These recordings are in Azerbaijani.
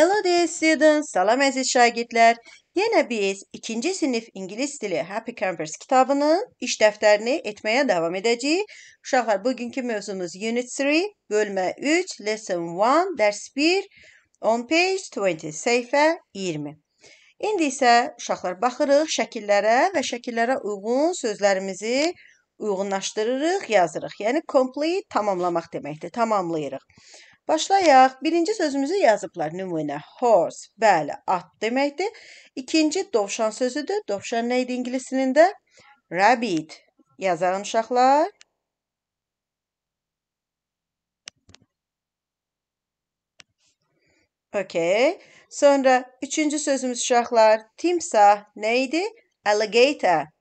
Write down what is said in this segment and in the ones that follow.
Hello dear students, salam əziz şagirdlər. Yenə biz 2-ci sinif İngilis dili Happy Campers kitabının iş dəftərini etməyə davam edəcəyik. Uşaqlar, bugünkü mövzumuz Unit 3, bölmə 3, Lesson 1, dərs 1, on page 20, səhifə 20. İndi isə uşaqlar baxırıq şəkillərə və şəkillərə uyğun sözlərimizi uyğunlaşdırırıq, yazırıq. Yəni complete tamamlamaq deməkdir, tamamlayırıq. Başlayaq. Birinci sözümüzü yazıblar nümunə. Horse, bəli, at deməkdir. İkinci dovşan sözüdür. Dovşan nə idi ingilisində? Rabbit. Yazağın uşaqlar. Okay. Sonra üçüncü sözümüz uşaqlar. Timsah nə idi? Alligator.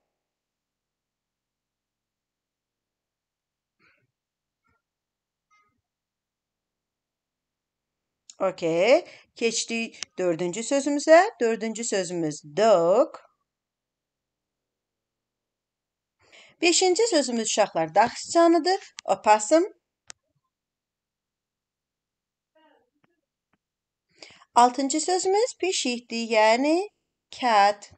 Okey. Keçdik dördüncü sözümüzə. Dördüncü sözümüz dog. Beşinci sözümüz uşaqlar daxçanıdır. Opossum. Altıncı sözümüz pişikdir, yəni cat.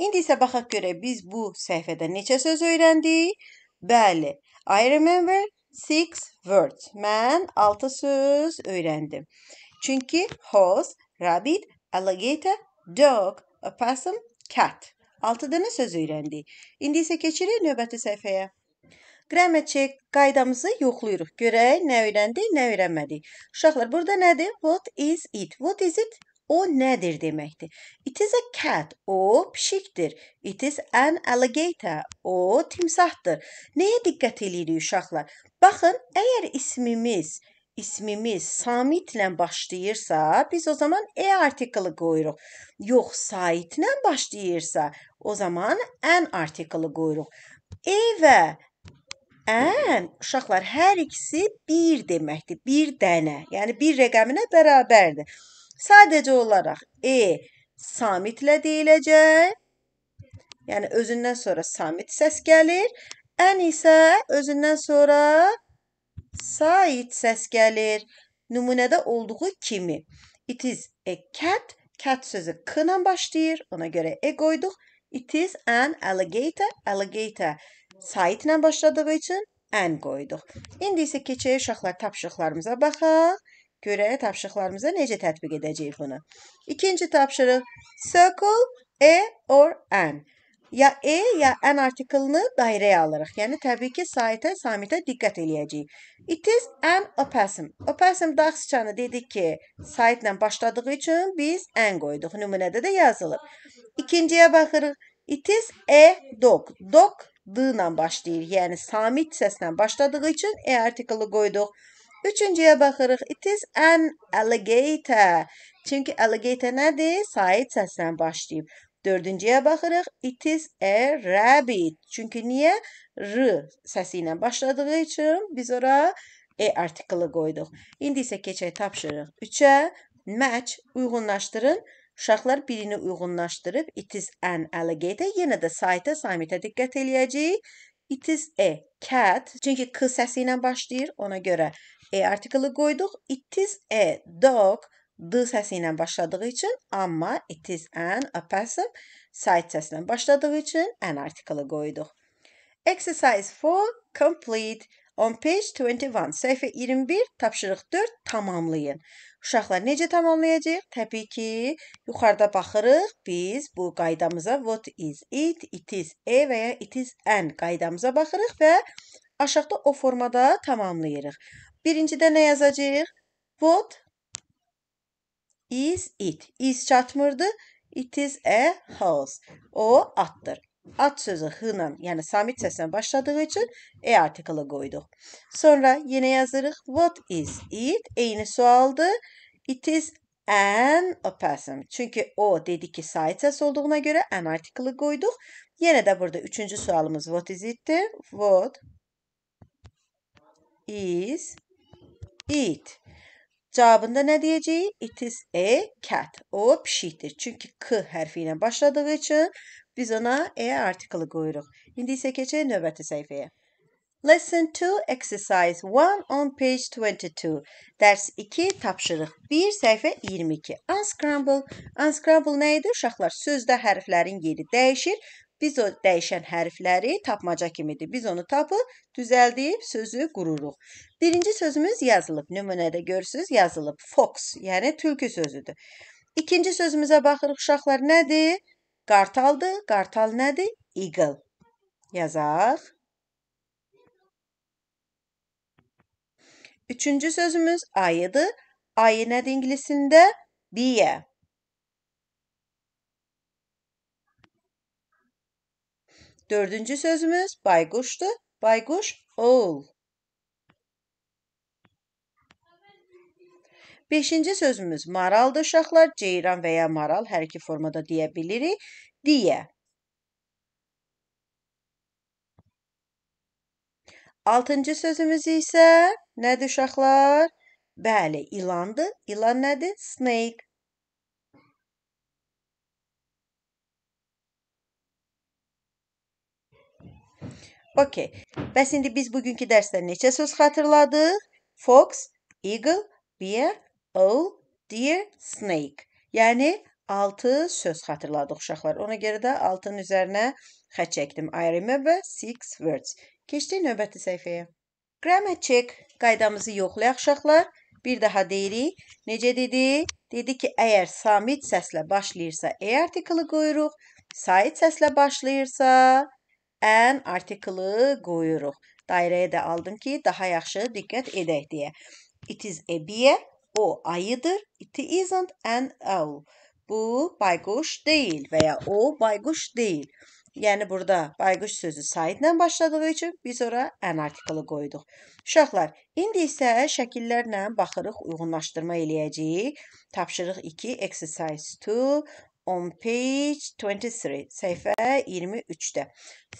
İndi isə baxaq görək biz bu səhifədə neçə söz öyrəndik? Bəli, I remember six words. Mən 6 söz öyrəndim. Çünki horse, rabbit, alligator, dog, opossum, cat. 6 dənə söz öyrəndik. İndi isə keçirik növbəti səhifəyə. Grammar check qaydamızı yoxlayırıq. Görək nə öyrəndik, nə öyrənmədik. Uşaqlar, burada nədir? What is it? What is it? O nədir deməkdir. It is a cat. O pişikdir. It is an alligator. O timsahdır. Nəyə diqqət eləyirik uşaqlar? Baxın, əgər ismimiz ismimiz Samitlə başlayırsa, biz o zaman e artiklı qoyuruq. Yox, Saitlə başlayırsa, o zaman an artiklı qoyuruq. E və Ən uşaqlar hər ikisi 1 deməkdir. 1 dənə. Yəni 1 rəqəminə bərabərdir. Sadəcə olaraq E samitlə deyiləcək. Yəni özündən sonra samit səs gəlir. Ən isə özündən sonra sait səs gəlir. Nümunədə olduğu kimi. It is a cat. Cat sözü k ilə başlayır. Ona görə e qoyduq. It is an alligator. Alligator sait ilə başladığı üçün ən qoyduq. İndi isə keçək uşaqlar tapşırıqlarımıza baxaq. Görək tapşırıqlarımıza necə tətbiq edəcəyik bunu. İkinci tapşırıq circle a or an. Ya e ya an artikelini dairəyə alırıq. Yəni təbii ki, saytə, samitə diqqət eləyəcəyik. It is an opasm. Opasm dağ sıçanı dedik ki, saytla başladığı üçün biz an qoyduq. Nümunədə də yazılır. İkinciyə baxırıq. It is a dog. Dog D ilə başlayır. Yəni samit səslə başladığı üçün e artikeli qoyduq. Üçüncüyə baxırıq. It is an alligator. Çünki alligator nədir? Sait səslə başlayıb. Dördüncüyə baxırıq. It is a rabbit. Çünki niyə? R səsi ilə başladığı üçün biz ora e artikılı qoyduq. İndi isə keçək tapşırıq. Üçə match uyğunlaşdırın. Uşaqlar birini uyğunlaşdırıb it is an alligator. Yenə də sayta, samitə diqqət eləyəcəyik. It is a cat. Çünki k səsi ilə başlayır. Ona görə e artikılı qoyduq. It is a dog. D səsi ilə başladığı üçün, amma it is an, a passive, side səsi ilə başladığı üçün an artikılı qoyduq. Exercise 4 complete On page 21, səhifə 21, tapşırıq 4 tamamlayın. Uşaqlar necə tamamlayacaq? Təbii ki, yuxarıda baxırıq, biz bu qaydamıza what is it, it is a və ya it is an qaydamıza baxırıq və aşağıda o formada tamamlayırıq. Birincidə nə yazacağıq? What is it? Is çatmırdı. It is a house. O atdır. At sözü h'nın yani sabit sesle başladığı için e artikılı koydu. Sonra yine yazırız. What is it? E'ni sualdı. It is an a person. Çünkü o dedi ki sait ses olduğuna göre an artikılı koyduk. Yine de burada üçüncü sualımız what is it'ti. What is it? Cevabında ne diyeceği? It is a cat. O pişiktir. Çünkü k harfiyle başladığı için Biz ona E artikılı koyuruq. İndi isə keçək növbəti səhifəyə. Lesson 2, exercise 1 on page 22. Dərs 2, tapşırıq 1, səhifə 22. Unscramble. Unscramble nə idi? Uşaqlar, sözdə hərflərin yeri dəyişir. Biz o dəyişən hərfləri tapmaca kimidir. Biz onu tapıb, düzəldib sözü qururuq. Birinci sözümüz yazılıb. Nümunədə görürsünüz, yazılıb. Fox, yəni tülkü sözüdür. İkinci sözümüzə baxırıq, uşaqlar, nədir? Kartaldı. Kartal nədir? Eagle. Yazaq. Üçüncü sözümüz ayıdır. Ayı nədir ingilisində? Bee. Dördüncü sözümüz bayguştu. Baykuş oğul. Beşinci sözümüz maraldır uşaqlar. Ceyran və ya maral hər iki formada deyə bilirik. Diyə. Altıncı sözümüz isə nədir uşaqlar? Bəli, ilandır. İlan nədir? Snake. Okey. Bəs indi biz bugünkü dərsdə neçə söz xatırladıq? Fox, Eagle, Bear, O dear snake. Yəni 6 söz xatırladıq uşaqlar. Ona görə də 6-nın üzərinə xətt çəkdim. I remember 6 words. Keçdik növbəti səhifəyə. Grammar check qaydamızı yoxlayaq uşaqlar. Bir daha deyirik. Necə dedi? Dedi ki, əgər samit səslə başlayırsa e artikılı qoyuruq, sait səslə başlayırsa ən artikılı qoyuruq. Dairəyə də aldım ki, daha yaxşı diqqət edək deyə. It is a beer. O ayıdır, it isn't an owl. Bu bayquş deyil və ya o bayquş deyil. Yəni burada bayquş sözü saidlə başladığı üçün biz ora ən artikılı qoyduq. Uşaqlar, indi isə şəkillərlə baxırıq, uyğunlaşdırma eləyəcəyik. Tapşırıq 2, exercise 2, on page 23, səhifə 23-də.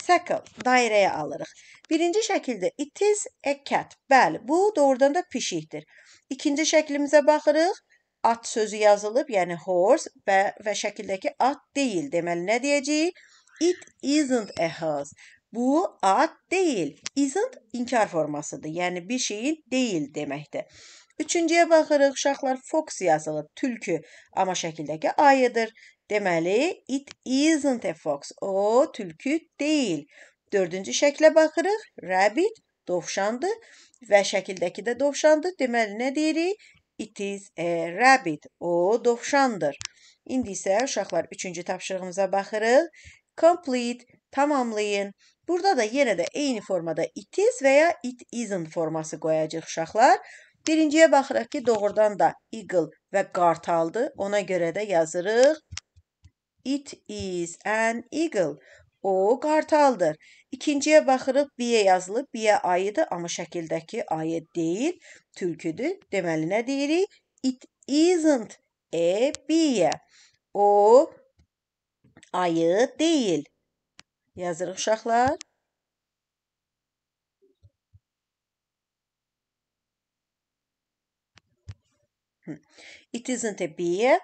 Circle, dairəyə alırıq. Birinci şəkildə it is a cat. Bəli, bu doğrudan da pişikdir. İkinci şəklimizə baxırıq. At sözü yazılıb, yəni horse və və şəkildəki at deyil. Deməli nə deyəcəyik? It isn't a horse. Bu at deyil. Isn't inkar formasıdır. Yəni bir şeyin deyil deməkdir. Üçüncüyə baxırıq. Uşaqlar fox yazılıb, tülkü, amma şəkildəki ayıdır. Deməli, it isn't a fox. O tülkü deyil. Dördüncü şəklə baxırıq. Rabbit dovşandır və şəkildəki də dovşandır. Deməli nə deyirik? It is a rabbit. O dovşandır. İndi isə uşaqlar 3-cü tapşırığımıza baxırıq. Complete, tamamlayın. Burada da yenə də eyni formada it is və ya it isn't forması qoyacaq uşaqlar. Birinciyə baxıraq ki, doğrudan da eagle və qartaldır. Ona görə də yazırıq. It is an eagle. O qartaldır. İkinciyə baxırıq, biyə yazılıb, biyə ayıdır, amma şəkildəki ayı deyil, tülküdür. Deməli nə deyirik? It isn't a bee. O ayı deyil. Yazırıq uşaqlar it isn't a beer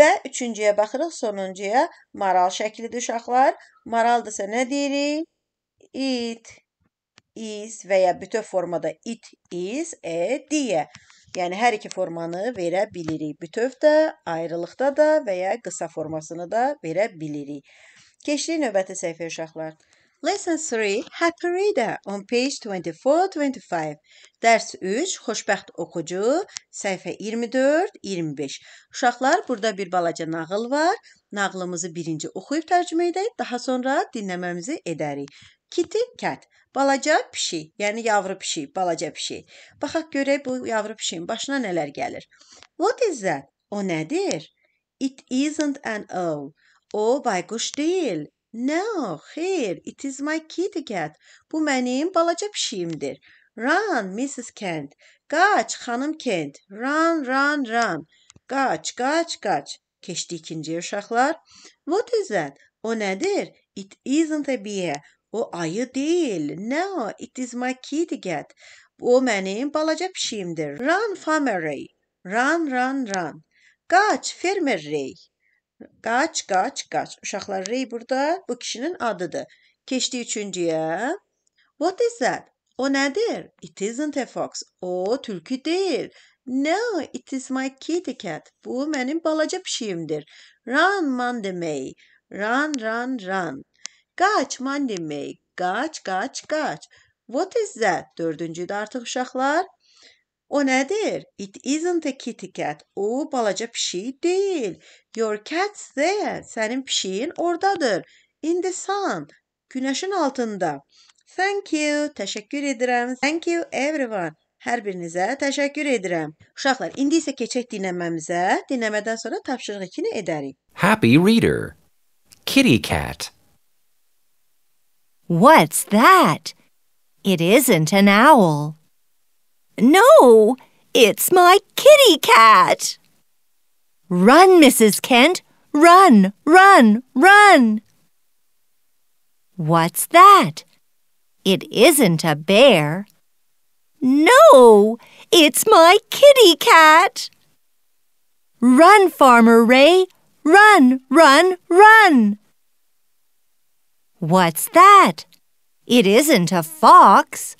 və üçüncüyə baxırıq, sonuncuya maral şəklidir uşaqlar. Maral disə nə deyirik? It is və ya bütöv formada it is a e, deyə. Yəni hər iki formanı verə bilirik. Bütöv də, ayrılıqda da və ya qısa formasını da verə bilirik. Keçdik növbəti səhifəyə uşaqlar. Lesson 3 Happy Reader on page 24-25. Dərs 3 Xoşbəxt oxucu səhifə 24-25. Uşaqlar burada bir balaca nağıl var. Nağlımızı birinci oxuyub tərcümə edək, daha sonra dinləməmizi edərik. Kitty Cat Balaca pişik, yəni yavru pişik, balaca pişik. Baxaq görək bu yavru pişiyin başına nələr gəlir. What is that? O nədir? It isn't an owl. O bayquş deyil. No, xeyr, it is my kitty cat. Bu mənim balaca pişiyimdir. Run, Mrs. Kent, qaç, xanım Kent, run, run, run. Qaç, qaç, qaç. Keçdi ikinciyə uşaqlar. What is that? O nədir? It isn't a bear. O ayı deyil. No, it is my kitty cat. O mənim balaca pişiyimdir. Run, Farmer Ray. Run, run, run. Qaç, Fermer Ray. Qaç, qaç, qaç. Uşaqlar, Ray burada bu kişinin adıdır. Keçdi üçüncüyə. What is that? O nədir? It isn't a fox. O tülkü deyil. No, it is my kitty cat. Bu mənim balaca pişiyimdir. Run, Monday May. Run, run, run. Qaç, Monday May. Qaç, qaç, qaç. What is that? Dördüncüdə artıq uşaqlar O nədir? It isn't a kitty cat. O balaca pişik deyil. Your cat's there. Sənin pişiyin ordadır. In the sun. Günəşin altında. Thank you. Təşəkkür edirəm. Thank you everyone. Hər birinizə təşəkkür edirəm. Uşaqlar, indi isə keçək dinləməmizə. Dinləmədən sonra tapşırıq 2-ni edərik. Happy reader. Kitty cat. What's that? It isn't an owl. No, it's my kitty cat. Run, Mrs. Kent. Run, run, run. What's that? It isn't a bear. No, it's my kitty cat. Run, Farmer Ray. Run, run, run. What's that? It isn't a fox.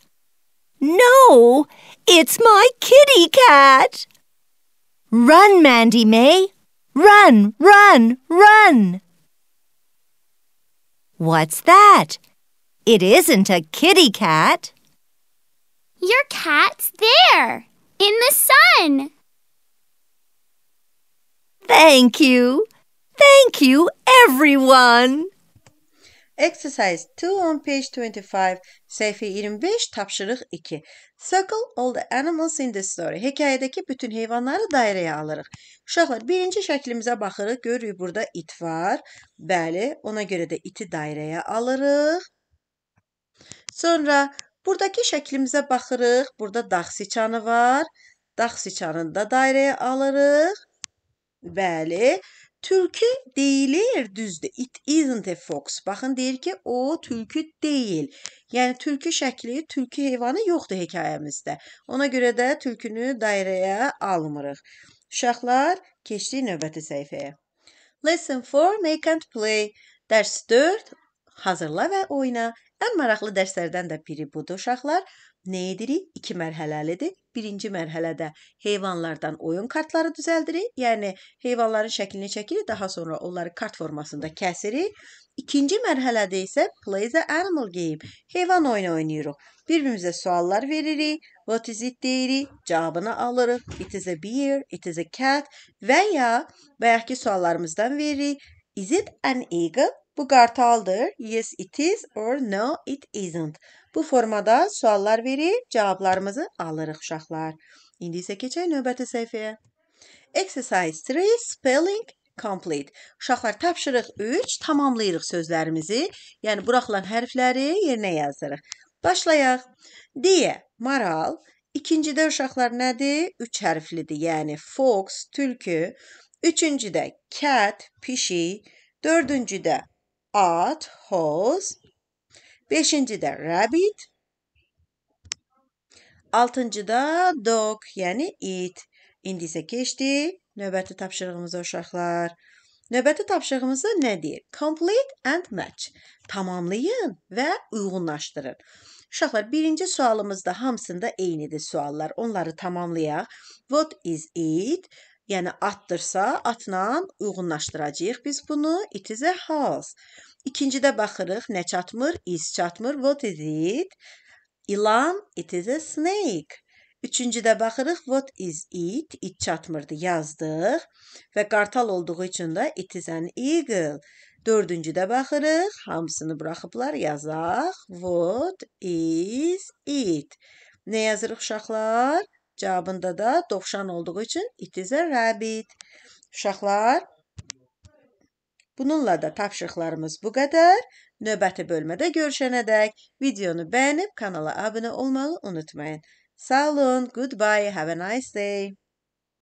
No, it's my kitty cat. Run, Mandy May. Run, run, run. What's that? It isn't a kitty cat. Your cat's there, in the sun. Thank you. Thank you, everyone. Exercise 2 on page 25, sayfa 25, tapşırıq 2. Circle all the animals in the story. Hekayədəki bütün heyvanları dairəyə alırıq. Uşaqlar, birinci şəklimizə baxırıq, görürük burada it var. Bəli, ona görə də iti dairəyə alırıq. Sonra buradakı şəklimizə baxırıq, burada dağ siçanı var. Dağ siçanını da dairəyə alırıq. Bəli, Tülkü deyilir, düzdür. It isn't a fox. Baxın deyir ki, o tülkü deyil. Yəni tülkü şəkli, tülkü heyvanı yoxdur hekayəmizdə. Ona görə də tülkünü dairəyə almırıq. Uşaqlar, keçdik növbəti səhifəyə. Lesson 4 Make and Play. Dərs 4 Hazırla və oyna. Ən maraqlı dərslərdən də biri budur uşaqlar. Nə edirik? İki mərhələlidir birinci mərhələdə heyvanlardan oyun kartları düzəldirik. Yəni heyvanların şəklini çəkirik, daha sonra onları kart formasında kəsirik. İkinci mərhələdə isə play the animal game, heyvan oyunu oynayırıq. Bir-birimizə suallar veririk, what is it deyirik, cavabını alırıq, it is a bear, it is a cat və ya bayaqki suallarımızdan veririk, is it an eagle, bu qartaldır, yes it is or no it isn't. Bu formada suallar verib cavablarımızı alırıq uşaqlar. İndi isə keçək növbəti səhifəyə. Exercise 3 Spelling complete. Uşaqlar tapşırıq 3 tamamlayırıq sözlərimizi. Yəni buraxılan hərfləri yerinə yazdırıq. Başlayaq. Deyə maral İkincidə uşaqlar nədir? 3 hərflidir. Yəni fox tülkü, üçüncüdə cat pişik, dördüncüdə at horse, Beşincidə rabbit. Altıncıda dog, yəni it. İndi isə keçdi növbəti tapşırığımıza uşaqlar. Növbəti tapşırığımızda nə deyir? Complete and match. Tamamlayın və uyğunlaşdırın. Uşaqlar, birinci sualımızda hamısında eynidir suallar. Onları tamamlayaq. What is it? Yəni atdırsa, atla uyğunlaşdıracağıq biz bunu. It is a house. İkincidə baxırıq, nə çatmır? Is çatmır. What is it? İlan, it is a snake. Üçüncüdə baxırıq, what is it? It çatmırdı, yazdıq. Və qartal olduğu üçün də it is an eagle. Dördüncüdə baxırıq, hamısını buraxıblar, yazaq. What is it? Nə yazırıq uşaqlar? Cavabında da dovşan olduğu üçün it is a rabbit. Uşaqlar, bununla da tapşırıqlarımız bu qədər. Növbəti bölmədə görüşənədək videonu bəyənib kanala abunə olmağı unutmayın. Sağ olun, goodbye, have a nice day.